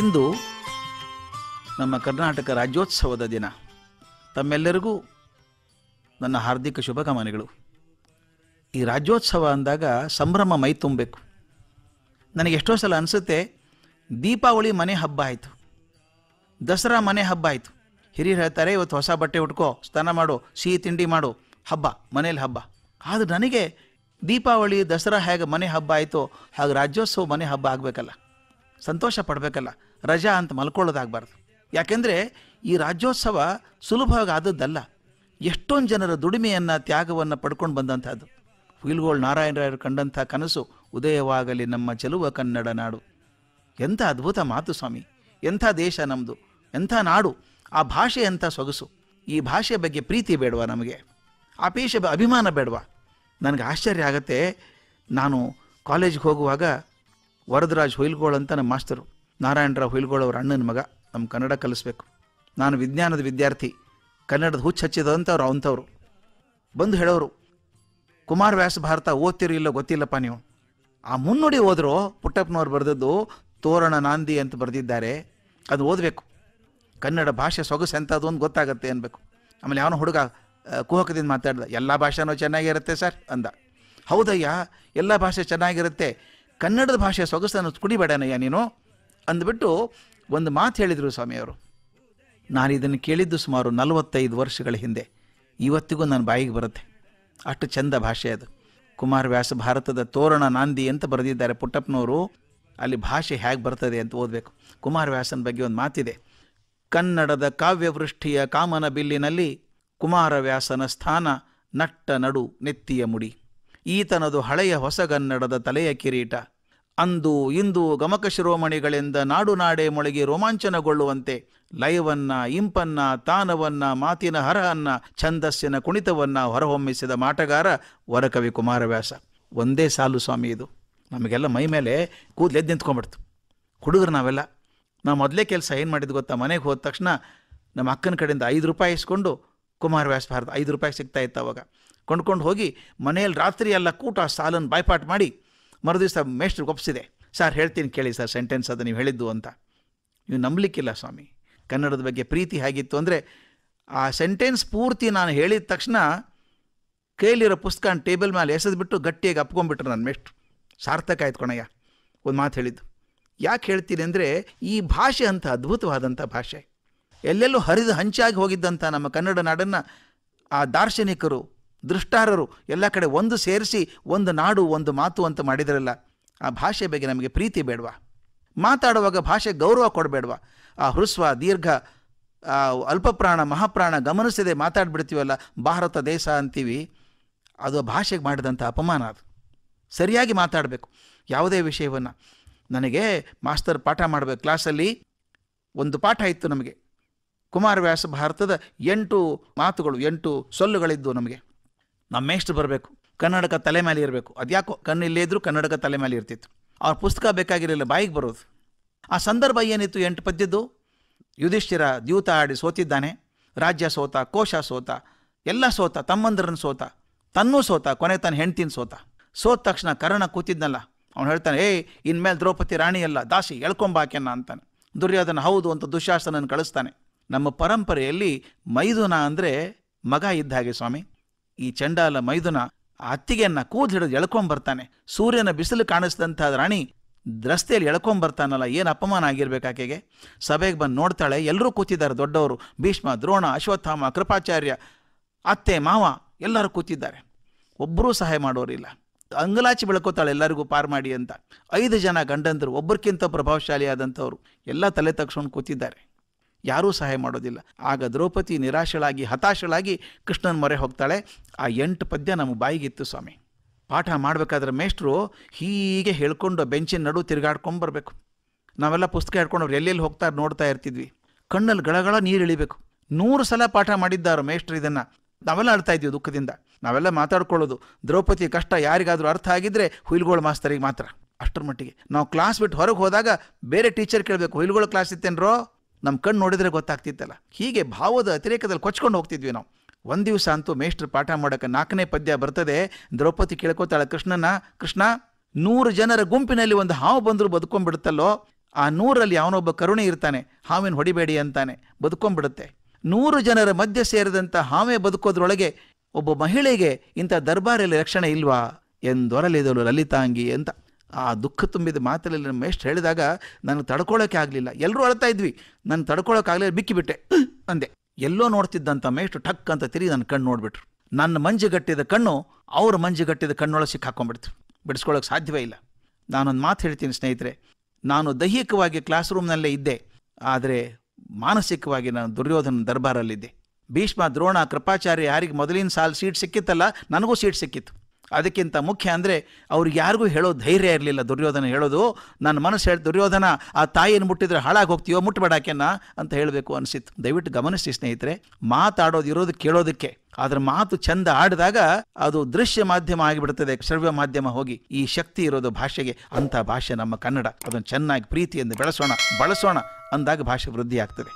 ಇಂದು ನಮ್ಮ ಕರ್ನಾಟಕ ರಾಜ್ಯೋತ್ಸವದ ದಿನ ತಮ್ಮೆಲ್ಲರಿಗೂ ನನ್ನ ಹಾರ್ದಿಕ ಶುಭಕಾಮನೆಗಳು ಈ ರಾಜ್ಯೋತ್ಸವ ಅಂದಾಗ ಸಂಭ್ರಮ ಮೈ ತುಂಬಬೇಕು ನನಗೆ ಎಷ್ಟೋ ಸಲ ಅನಿಸುತ್ತೆ ದೀಪಾವಳಿ ಮನೆ ಹಬ್ಬ ಆಯಿತು ದಸರಾ ಮನೆ ಹಬ್ಬ ಆಯಿತು ಹಿರಿಯರು ಹೇಳ್ತಾರೆ ಇವತ್ತು ಹೊಸ ಬಟ್ಟೆ ಉಟ್ಕೋ ಸ್ನಾನ ಮಾಡು ಸಿಹಿ ತಿಂಡಿ ಮಾಡು ಹಬ್ಬ ಮನೇಲಿ ಹಬ್ಬ ಆದರೆ ನನಗೆ ದೀಪಾವಳಿ ದಸರಾ ಹೇಗೆ ಮನೆ ಹಬ್ಬ ಆಯಿತು ಹಾಗೆ ರಾಜ್ಯೋತ್ಸವ ಮನೆ ಹಬ್ಬ ಆಗಬೇಕಲ್ಲ ಸಂತೋಷ ಪಡಬೇಕಲ್ಲ ರಜಾ ಅಂತ ಮಲ್ಕೊಳ್ಳೋದಾಗಬಾರ್ದು ಯಾಕೆಂದರೆ ಈ ರಾಜ್ಯೋತ್ಸವ ಸುಲಭವಾಗಿ ಆದದ್ದಲ್ಲ ಎಷ್ಟೊಂದು ಜನರ ದುಡಿಮೆಯನ್ನು ತ್ಯಾಗವನ್ನು ಪಡ್ಕೊಂಡು ಬಂದಂಥದ್ದು ಹುಯಿಲ್ಗೋಳ್ ನಾರಾಯಣರಾಯರು ಕಂಡಂಥ ಕನಸು ಉದಯವಾಗಲಿ ನಮ್ಮ ಚೆಲುವ ಕನ್ನಡ ನಾಡು ಎಂಥ ಅದ್ಭುತ ಮಾತು ಸ್ವಾಮಿ ಎಂಥ ದೇಶ ನಮ್ಮದು ಎಂಥ ನಾಡು ಆ ಭಾಷೆ ಎಂಥ ಸೊಗಸು ಈ ಭಾಷೆ ಬಗ್ಗೆ ಪ್ರೀತಿ ಬೇಡವಾ ನಮಗೆ ಆ ಆಪೇಷ ಅಭಿಮಾನ ಬೇಡವಾ ನನಗೆ ಆಶ್ಚರ್ಯ ಆಗತ್ತೆ ನಾನು ಕಾಲೇಜ್ಗೆ ಹೋಗುವಾಗ ವರದರಾಜ್ ಹುಯಿಲ್ಗೋಳ್ ಅಂತ ನಮ್ಮ ಮಾಸ್ತರು ನಾರಾಯಣರಾವ್ ಹುಯಿಲ್ಗೋಳ್ ಅವ್ರ ಅಣ್ಣನ ಮಗ ನಮ್ಮ ಕನ್ನಡ ಕಲಿಸ್ಬೇಕು ನಾನು ವಿಜ್ಞಾನದ ವಿದ್ಯಾರ್ಥಿ ಕನ್ನಡದ ಹುಚ್ಚು ಹಚ್ಚಿದಂಥವ್ರು ಅವಂಥವ್ರು ಬಂದು ಹೇಳೋರು ವ್ಯಾಸ್ ಭಾರತ ಓದ್ತಿರೋ ಇಲ್ಲೋ ಗೊತ್ತಿಲ್ಲಪ್ಪ ನೀವು ಆ ಮುನ್ನುಡಿ ಓದ್ರು ಪುಟ್ಟಪ್ಪನವ್ರು ಬರೆದದ್ದು ತೋರಣ ನಾಂದಿ ಅಂತ ಬರೆದಿದ್ದಾರೆ ಅದು ಓದಬೇಕು ಕನ್ನಡ ಭಾಷೆ ಸೊಗಸು ಎಂಥದ್ದು ಒಂದು ಗೊತ್ತಾಗತ್ತೆ ಅನ್ಬೇಕು ಆಮೇಲೆ ಯಾವನೋ ಹುಡುಗ ಕುಹಕದಿಂದ ಮಾತಾಡ್ದ ಎಲ್ಲ ಭಾಷೆನೂ ಚೆನ್ನಾಗಿರುತ್ತೆ ಸರ್ ಅಂದ ಹೌದಯ್ಯ ಎಲ್ಲ ಭಾಷೆ ಚೆನ್ನಾಗಿರುತ್ತೆ ಕನ್ನಡದ ಭಾಷೆಯ ಸೊಗಸನ್ನು ಕುಡಿಬೇಡನಯ್ಯ ನೀನು ಅಂದ್ಬಿಟ್ಟು ಒಂದು ಮಾತು ಹೇಳಿದರು ಸ್ವಾಮಿಯವರು ನಾನು ಇದನ್ನು ಕೇಳಿದ್ದು ಸುಮಾರು ನಲವತ್ತೈದು ವರ್ಷಗಳ ಹಿಂದೆ ಇವತ್ತಿಗೂ ನಾನು ಬಾಯಿಗೆ ಬರುತ್ತೆ ಅಷ್ಟು ಚಂದ ಭಾಷೆ ಅದು ಕುಮಾರವ್ಯಾಸ ಭಾರತದ ತೋರಣ ನಾಂದಿ ಅಂತ ಬರೆದಿದ್ದಾರೆ ಪುಟ್ಟಪ್ಪನವರು ಅಲ್ಲಿ ಭಾಷೆ ಹೇಗೆ ಬರ್ತದೆ ಅಂತ ಓದಬೇಕು ಕುಮಾರವ್ಯಾಸನ ಬಗ್ಗೆ ಒಂದು ಮಾತಿದೆ ಕನ್ನಡದ ಕಾವ್ಯವೃಷ್ಟಿಯ ಕಾಮನ ಬಿಲ್ಲಿನಲ್ಲಿ ಕುಮಾರವ್ಯಾಸನ ಸ್ಥಾನ ನಟ್ಟ ನಡು ನೆತ್ತಿಯ ಮುಡಿ ಈತನದು ಹಳೆಯ ಹೊಸಗನ್ನಡದ ತಲೆಯ ಕಿರೀಟ ಅಂದು ಇಂದು ಗಮಕ ಶಿರೋಮಣಿಗಳಿಂದ ನಾಡು ನಾಡೆ ಮೊಳಗಿ ರೋಮಾಂಚನಗೊಳ್ಳುವಂತೆ ಲಯವನ್ನ ಇಂಪನ್ನ ತಾನವನ್ನ ಮಾತಿನ ಹರಹನ್ನ ಛಂದಸ್ಸಿನ ಕುಣಿತವನ್ನ ಹೊರಹೊಮ್ಮಿಸಿದ ಮಾಟಗಾರ ವರಕವಿ ಕುಮಾರವ್ಯಾಸ ಒಂದೇ ಸಾಲು ಸ್ವಾಮಿ ಇದು ನಮಗೆಲ್ಲ ಮೈ ಮೇಲೆ ಕೂದಲೆದ್ದು ನಿಂತ್ಕೊಂಡ್ಬಿಡ್ತು ಹುಡುಗರು ನಾವೆಲ್ಲ ನಾವು ಮೊದಲೇ ಕೆಲಸ ಏನು ಮಾಡಿದ್ದು ಗೊತ್ತಾ ಮನೆಗೆ ಹೋದ ತಕ್ಷಣ ನಮ್ಮ ಅಕ್ಕನ ಕಡೆಯಿಂದ ಐದು ರೂಪಾಯಿ ಇಸ್ಕೊಂಡು ಕುಮಾರವ್ಯಾಸ ಭಾರತ ಐದು ರೂಪಾಯಿ ಸಿಗ್ತಾ ಇತ್ತು ಅವಾಗ ಕೊಂಡ್ಕೊಂಡು ಹೋಗಿ ಮನೆಯಲ್ಲಿ ರಾತ್ರಿ ಎಲ್ಲ ಕೂಟ ಸಾಲನ್ನು ಬಾಯ್ಪಾಟ್ ಮಾಡಿ ಮರುದಿವಸ ಮೇಷ್ಟ್ರಿಗೆ ಒಪ್ಪಿಸಿದೆ ಸರ್ ಹೇಳ್ತೀನಿ ಕೇಳಿ ಸರ್ ಸೆಂಟೆನ್ಸ್ ಅದು ನೀವು ಹೇಳಿದ್ದು ಅಂತ ನೀವು ನಂಬಲಿಕ್ಕಿಲ್ಲ ಸ್ವಾಮಿ ಕನ್ನಡದ ಬಗ್ಗೆ ಪ್ರೀತಿ ಹೇಗಿತ್ತು ಅಂದರೆ ಆ ಸೆಂಟೆನ್ಸ್ ಪೂರ್ತಿ ನಾನು ಹೇಳಿದ ತಕ್ಷಣ ಕೈಲಿರೋ ಪುಸ್ತಕ ಟೇಬಲ್ ಮೇಲೆ ಎಸೆದ್ಬಿಟ್ಟು ಗಟ್ಟಿಯಾಗಿ ಅಪ್ಕೊಂಡ್ಬಿಟ್ರು ನನ್ನ ಮೇಷ್ಟ್ರು ಸಾರ್ಥಕ ಆಯ್ತು ಕೊಣಯ್ಯ ಒಂದು ಮಾತು ಹೇಳಿದ್ದು ಯಾಕೆ ಹೇಳ್ತೀನಿ ಅಂದರೆ ಈ ಭಾಷೆ ಅಂತ ಅದ್ಭುತವಾದಂಥ ಭಾಷೆ ಎಲ್ಲೆಲ್ಲೂ ಹರಿದು ಹಂಚಾಗಿ ಹೋಗಿದ್ದಂಥ ನಮ್ಮ ಕನ್ನಡ ನಾಡನ್ನು ಆ ದಾರ್ಶನಿಕರು ದೃಷ್ಟಾರರು ಎಲ್ಲ ಕಡೆ ಒಂದು ಸೇರಿಸಿ ಒಂದು ನಾಡು ಒಂದು ಮಾತು ಅಂತ ಮಾಡಿದರಲ್ಲ ಆ ಭಾಷೆ ಬಗ್ಗೆ ನಮಗೆ ಪ್ರೀತಿ ಬೇಡವಾ ಮಾತಾಡುವಾಗ ಭಾಷೆ ಗೌರವ ಕೊಡಬೇಡವಾ ಆ ಹೃಸ್ವ ದೀರ್ಘ ಅಲ್ಪಪ್ರಾಣ ಮಹಾಪ್ರಾಣ ಗಮನಿಸದೆ ಮಾತಾಡ್ಬಿಡ್ತೀವಲ್ಲ ಭಾರತ ದೇಶ ಅಂತೀವಿ ಅದು ಭಾಷೆಗೆ ಮಾಡಿದಂಥ ಅಪಮಾನ ಅದು ಸರಿಯಾಗಿ ಮಾತಾಡಬೇಕು ಯಾವುದೇ ವಿಷಯವನ್ನು ನನಗೆ ಮಾಸ್ತರ್ ಪಾಠ ಮಾಡಬೇಕು ಕ್ಲಾಸಲ್ಲಿ ಒಂದು ಪಾಠ ಇತ್ತು ನಮಗೆ ಕುಮಾರವ್ಯಾಸ ಭಾರತದ ಎಂಟು ಮಾತುಗಳು ಎಂಟು ಸೊಲ್ಲುಗಳಿದ್ದವು ನಮಗೆ ನಮ್ಮ ಮೇಷ್ಟ್ರು ಬರಬೇಕು ಕನ್ನಡಕ ತಲೆ ಮೇಲೆ ಇರಬೇಕು ಅದ್ಯಾಕೋ ಕಣ್ಣು ಇಲ್ಲೇ ಇದ್ದರೂ ಕನ್ನಡಕ ತಲೆ ಮೇಲೆ ಇರ್ತಿತ್ತು ಅವ್ರ ಪುಸ್ತಕ ಬೇಕಾಗಿರಲಿಲ್ಲ ಬಾಯಿಗೆ ಬರೋದು ಆ ಸಂದರ್ಭ ಏನಿತ್ತು ಎಂಟು ಪದ್ಯದ್ದು ಯುಧಿಷ್ಠಿರ ದ್ಯೂತ ಆಡಿ ಸೋತಿದ್ದಾನೆ ರಾಜ್ಯ ಸೋತ ಕೋಶ ಸೋತ ಎಲ್ಲ ಸೋತ ತಮ್ಮಂದ್ರನ್ನ ಸೋತ ತನ್ನೂ ಸೋತ ಕೊನೆ ತನ್ನ ಹೆಂಡ್ತಿನ ಸೋತ ಸೋತ ತಕ್ಷಣ ಕರ್ಣ ಕೂತಿದ್ನಲ್ಲ ಅವನು ಹೇಳ್ತಾನೆ ಏಯ್ ಇನ್ಮೇಲೆ ದ್ರೌಪದಿ ರಾಣಿಯಲ್ಲ ದಾಸಿ ಎಳ್ಕೊಂಬಾಕೆನ್ನ ಅಂತಾನೆ ದುರ್ಯೋಧನ ಹೌದು ಅಂತ ದುಶಾಸನನ್ನು ಕಳಿಸ್ತಾನೆ ನಮ್ಮ ಪರಂಪರೆಯಲ್ಲಿ ಮೈದುನ ಅಂದರೆ ಮಗ ಇದ್ದ ಹಾಗೆ ಸ್ವಾಮಿ ಈ ಚಂಡಾಲ ಮೈದುನ ಆ ಅತ್ತಿಗೆಯನ್ನ ಕೂದ್ ಹಿಡಿದು ಎಳ್ಕೊಂಬರ್ತಾನೆ ಸೂರ್ಯನ ಬಿಸಿಲು ಕಾಣಿಸಿದಂಥ ರಾಣಿ ರಸ್ತೆಯಲ್ಲಿ ಎಳ್ಕೊಂಬರ್ತಾನಲ್ಲ ಏನು ಅಪಮಾನ ಆಗಿರ್ಬೇಕು ಆಕೆಗೆ ಸಭೆಗೆ ಬಂದು ನೋಡ್ತಾಳೆ ಎಲ್ಲರೂ ಕೂತಿದ್ದಾರೆ ದೊಡ್ಡವರು ಭೀಷ್ಮ ದ್ರೋಣ ಅಶ್ವತ್ಥಾಮ ಕೃಪಾಚಾರ್ಯ ಅತ್ತೆ ಮಾವ ಎಲ್ಲರೂ ಕೂತಿದ್ದಾರೆ ಒಬ್ಬರೂ ಸಹಾಯ ಮಾಡೋರಿಲ್ಲ ಅಂಗಲಾಚಿ ಬೆಳ್ಕೋತಾಳೆ ಎಲ್ಲರಿಗೂ ಪಾರ್ ಮಾಡಿ ಅಂತ ಐದು ಜನ ಗಂಡಂದರು ಒಬ್ಬರಿಗಿಂತ ಪ್ರಭಾವಶಾಲಿ ಎಲ್ಲ ತಲೆ ತಗ್ಸ್ಕೊಂಡು ಕೂತಿದ್ದಾರೆ ಯಾರೂ ಸಹಾಯ ಮಾಡೋದಿಲ್ಲ ಆಗ ದ್ರೌಪದಿ ನಿರಾಶಳಾಗಿ ಹತಾಶಳಾಗಿ ಕೃಷ್ಣನ ಮೊರೆ ಹೋಗ್ತಾಳೆ ಆ ಎಂಟು ಪದ್ಯ ನಮ್ಮ ಬಾಯಿಗಿತ್ತು ಸ್ವಾಮಿ ಪಾಠ ಮಾಡಬೇಕಾದ್ರೆ ಮೇಷ್ಟ್ರು ಹೀಗೆ ಹೇಳ್ಕೊಂಡು ಬೆಂಚಿನ ನಡು ಬರಬೇಕು ನಾವೆಲ್ಲ ಪುಸ್ತಕ ಹಿಡ್ಕೊಂಡು ಅವ್ರು ಎಲ್ಲೆಲ್ಲಿ ಹೋಗ್ತಾ ನೋಡ್ತಾ ಇರ್ತಿದ್ವಿ ಕಣ್ಣಲ್ಲಿ ಗಳಗಳ ನೀರು ಇಳಿಬೇಕು ನೂರು ಸಲ ಪಾಠ ಮಾಡಿದ್ದಾರೆ ಮೇಷ್ಟ್ರು ಇದನ್ನು ನಾವೆಲ್ಲ ಅಳ್ತಾ ಇದ್ವಿ ದುಃಖದಿಂದ ನಾವೆಲ್ಲ ಮಾತಾಡ್ಕೊಳ್ಳೋದು ದ್ರೌಪದಿ ಕಷ್ಟ ಯಾರಿಗಾದರೂ ಅರ್ಥ ಆಗಿದ್ದರೆ ಹುಯಿಲ್ಗೋಳು ಮಾಸ್ತರಿಗೆ ಮಾತ್ರ ಅಷ್ಟರ ಮಟ್ಟಿಗೆ ನಾವು ಕ್ಲಾಸ್ ಬಿಟ್ಟು ಹೊರಗೆ ಹೋದಾಗ ಬೇರೆ ಟೀಚರ್ ಕೇಳಬೇಕು ಹುಯಿಲ್ಗೋಳು ಕ್ಲಾಸ್ ಇತ್ತೇನ್ರೋ ನಮ್ಮ ಕಣ್ಣು ನೋಡಿದರೆ ಗೊತ್ತಾಗ್ತಿತ್ತಲ್ಲ ಹೀಗೆ ಭಾವದ ಅತಿರೇಕದಲ್ಲಿ ಕೊಚ್ಕೊಂಡು ಹೋಗ್ತಿದ್ವಿ ನಾವು ಒಂದು ದಿವಸ ಅಂತೂ ಮೇಷ್ಟ್ರು ಪಾಠ ಮಾಡೋಕೆ ನಾಲ್ಕನೇ ಪದ್ಯ ಬರ್ತದೆ ದ್ರೌಪದಿ ಕೇಳ್ಕೋತಾಳೆ ಕೃಷ್ಣನ ಕೃಷ್ಣ ನೂರು ಜನರ ಗುಂಪಿನಲ್ಲಿ ಒಂದು ಹಾವು ಬಂದರೂ ಬದುಕೊಂಡ್ಬಿಡುತ್ತಲ್ಲೋ ಆ ನೂರಲ್ಲಿ ಅವನೊಬ್ಬ ಕರುಣೆ ಇರ್ತಾನೆ ಹಾವಿನ ಹೊಡಿಬೇಡಿ ಅಂತಾನೆ ಬದುಕೊಂಡ್ಬಿಡುತ್ತೆ ನೂರು ಜನರ ಮಧ್ಯ ಸೇರಿದಂಥ ಹಾವೇ ಬದುಕೋದ್ರೊಳಗೆ ಒಬ್ಬ ಮಹಿಳೆಗೆ ಇಂಥ ದರ್ಬಾರಲ್ಲಿ ರಕ್ಷಣೆ ಇಲ್ವಾ ಎಂದೊರಲಿದಳು ಲಲಿತಾಂಗಿ ಅಂತ ಆ ದುಃಖ ತುಂಬಿದ ಮಾತಲ್ಲಿ ನಮ್ಮ ಎಷ್ಟು ಹೇಳಿದಾಗ ನನಗೆ ತಡ್ಕೊಳ್ಳೋಕೆ ಆಗಲಿಲ್ಲ ಎಲ್ಲರೂ ಅಳ್ತಾ ಇದ್ವಿ ನಾನು ತಡ್ಕೊಳ್ಳೋಕ್ಕಾಗಲಿಲ್ಲ ಬಿಕ್ಕಿಬಿಟ್ಟೆ ಅಂದೆ ಎಲ್ಲೋ ನೋಡ್ತಿದ್ದಂಥ ಮೇಷ್ಟು ಠಕ್ ಅಂತ ತಿರುಗಿ ನನ್ನ ಕಣ್ಣು ನೋಡಿಬಿಟ್ರು ನನ್ನ ಮಂಜುಗಟ್ಟಿದ ಕಣ್ಣು ಅವ್ರ ಮಂಜುಗಟ್ಟಿದ ಕಣ್ಣೊಳಗೆ ಸಿಕ್ಕಾಕೊಂಡ್ಬಿಡ್ತು ಬಿಡಿಸ್ಕೊಳ್ಳೋಕೆ ಸಾಧ್ಯವೇ ಇಲ್ಲ ನಾನೊಂದು ಮಾತು ಹೇಳ್ತೀನಿ ಸ್ನೇಹಿತರೆ ನಾನು ದೈಹಿಕವಾಗಿ ಕ್ಲಾಸ್ ರೂಮ್ನಲ್ಲೇ ಇದ್ದೆ ಆದರೆ ಮಾನಸಿಕವಾಗಿ ನಾನು ದುರ್ಯೋಧನ ದರ್ಬಾರಲ್ಲಿದ್ದೆ ಭೀಷ್ಮ ದ್ರೋಣ ಕೃಪಾಚಾರ್ಯ ಯಾರಿಗೆ ಮೊದಲಿನ ಸಾಲ್ ಸೀಟ್ ಸಿಕ್ಕಿತ್ತಲ್ಲ ನನಗೂ ಸೀಟ್ ಸಿಕ್ಕಿತ್ತು ಅದಕ್ಕಿಂತ ಮುಖ್ಯ ಅಂದರೆ ಅವ್ರಿಗೆ ಯಾರಿಗೂ ಹೇಳೋ ಧೈರ್ಯ ಇರಲಿಲ್ಲ ದುರ್ಯೋಧನ ಹೇಳೋದು ನನ್ನ ಮನಸ್ಸು ಹೇಳಿ ದುರ್ಯೋಧನ ಆ ತಾಯಿಯನ್ನು ಮುಟ್ಟಿದ್ರೆ ಹಾಳಾಗಿ ಹೋಗ್ತೀಯೋ ಮುಟ್ಟಬೇಡಾಕೆನ ಅಂತ ಹೇಳಬೇಕು ಅನಿಸಿತ್ತು ದಯವಿಟ್ಟು ಗಮನಿಸಿ ಸ್ನೇಹಿತರೆ ಮಾತಾಡೋದು ಇರೋದು ಕೇಳೋದಕ್ಕೆ ಅದರ ಮಾತು ಚಂದ ಆಡಿದಾಗ ಅದು ದೃಶ್ಯ ಮಾಧ್ಯಮ ಆಗಿಬಿಡ್ತದೆ ಶ್ರವ್ಯ ಮಾಧ್ಯಮ ಹೋಗಿ ಈ ಶಕ್ತಿ ಇರೋದು ಭಾಷೆಗೆ ಅಂಥ ಭಾಷೆ ನಮ್ಮ ಕನ್ನಡ ಅದನ್ನು ಚೆನ್ನಾಗಿ ಪ್ರೀತಿಯಿಂದ ಬೆಳೆಸೋಣ ಬಳಸೋಣ ಅಂದಾಗ ಭಾಷೆ ವೃದ್ಧಿ ಆಗ್ತದೆ